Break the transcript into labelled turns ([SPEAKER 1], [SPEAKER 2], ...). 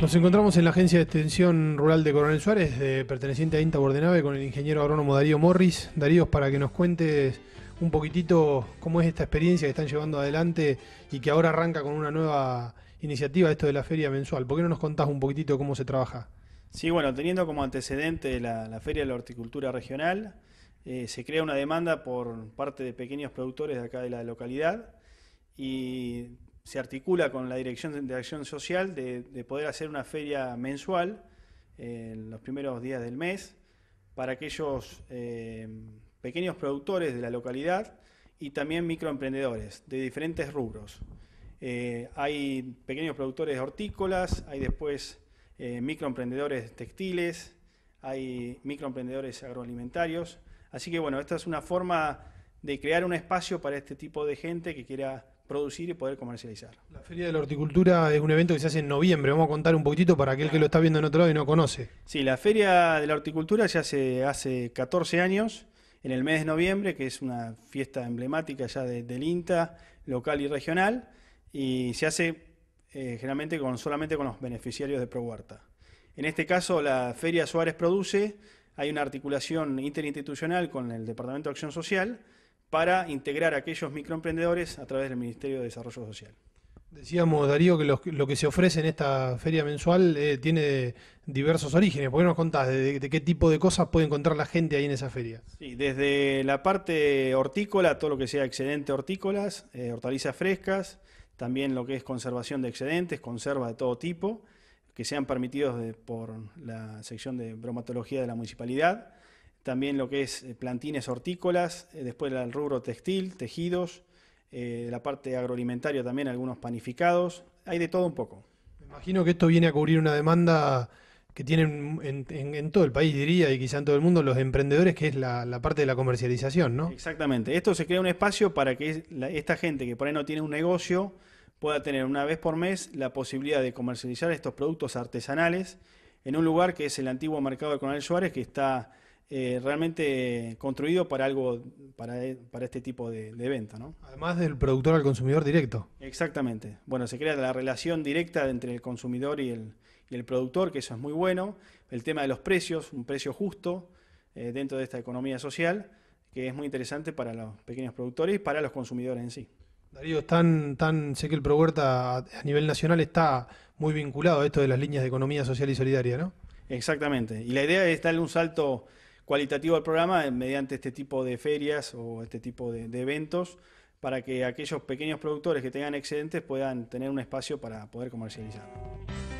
[SPEAKER 1] Nos encontramos en la Agencia de Extensión Rural de Coronel Suárez, eh, perteneciente a INTA Bordenave, con el ingeniero agrónomo Darío Morris. Darío, para que nos cuentes un poquitito cómo es esta experiencia que están llevando adelante y que ahora arranca con una nueva iniciativa, esto de la feria mensual. ¿Por qué no nos contás un poquitito cómo se trabaja?
[SPEAKER 2] Sí, bueno, teniendo como antecedente la, Feria de la Horticultura Regional, eh, se crea una demanda por parte de pequeños productores de acá de la localidad y se articula con la Dirección de Acción Social de, poder hacer una feria mensual eh, en los primeros días del mes para aquellos eh, pequeños productores de la localidad y también microemprendedores de diferentes rubros. Eh, hay pequeños productores hortícolas, hay después microemprendedores textiles, hay microemprendedores agroalimentarios. Así que bueno, esta es una forma de crear un espacio para este tipo de gente que quiera producir y poder comercializar.
[SPEAKER 1] La Feria de la Horticultura es un evento que se hace en noviembre. Vamos a contar un poquitito para aquel que lo está viendo en otro lado y no conoce.
[SPEAKER 2] Sí, la Feria de la Horticultura se hace hace 14 años, en el mes de noviembre, que es una fiesta emblemática ya del INTA, local y regional, y se hace eh, generalmente con, solamente con los beneficiarios de ProHuerta. En este caso, la Feria Suárez Produce, hay una articulación interinstitucional con el Departamento de Acción Social, para integrar a aquellos microemprendedores a través del Ministerio de Desarrollo Social.
[SPEAKER 1] Decíamos, Darío, que lo que se ofrece en esta feria mensual eh, tiene diversos orígenes. ¿Por qué nos contás de, qué tipo de cosas puede encontrar la gente ahí en esa feria?
[SPEAKER 2] Sí, desde la parte hortícola, todo lo que sea excedente hortícolas, eh, hortalizas frescas, también lo que es conservación de excedentes, conserva de todo tipo, que sean permitidos por la sección de bromatología de la municipalidad también lo que es eh, plantines hortícolas, eh, después el rubro textil, tejidos, eh, la parte agroalimentaria también, algunos panificados, hay de todo un poco.
[SPEAKER 1] Me imagino que esto viene a cubrir una demanda que tienen en, todo el país, diría, y quizá en todo el mundo, los emprendedores, que es la, parte de la comercialización, ¿no? Exactamente. Esto se crea un espacio
[SPEAKER 2] para que esta gente que por ahí no tiene un negocio pueda tener una vez por mes la posibilidad de comercializar estos productos artesanales en un lugar que es el antiguo mercado de Coronel Suárez, que está eh, realmente construido para algo, para, e, para este tipo de, venta.
[SPEAKER 1] Además del productor al consumidor directo.
[SPEAKER 2] Exactamente. Bueno, se crea la relación directa entre el consumidor y el, productor, que eso es muy bueno. El tema de los precios, un precio justo eh, dentro de esta economía social, que es muy interesante para los pequeños productores y para los consumidores en sí.
[SPEAKER 1] Darío, tan, tan, sé que el Pro Huerta a nivel nacional está muy vinculado a esto de las líneas de economía social y solidaria, ¿no?
[SPEAKER 2] Exactamente. Y la idea es darle un salto cualitativo al programa eh, mediante este tipo de ferias o este tipo de, eventos para que aquellos pequeños productores que tengan excedentes puedan tener un espacio para poder comercializar.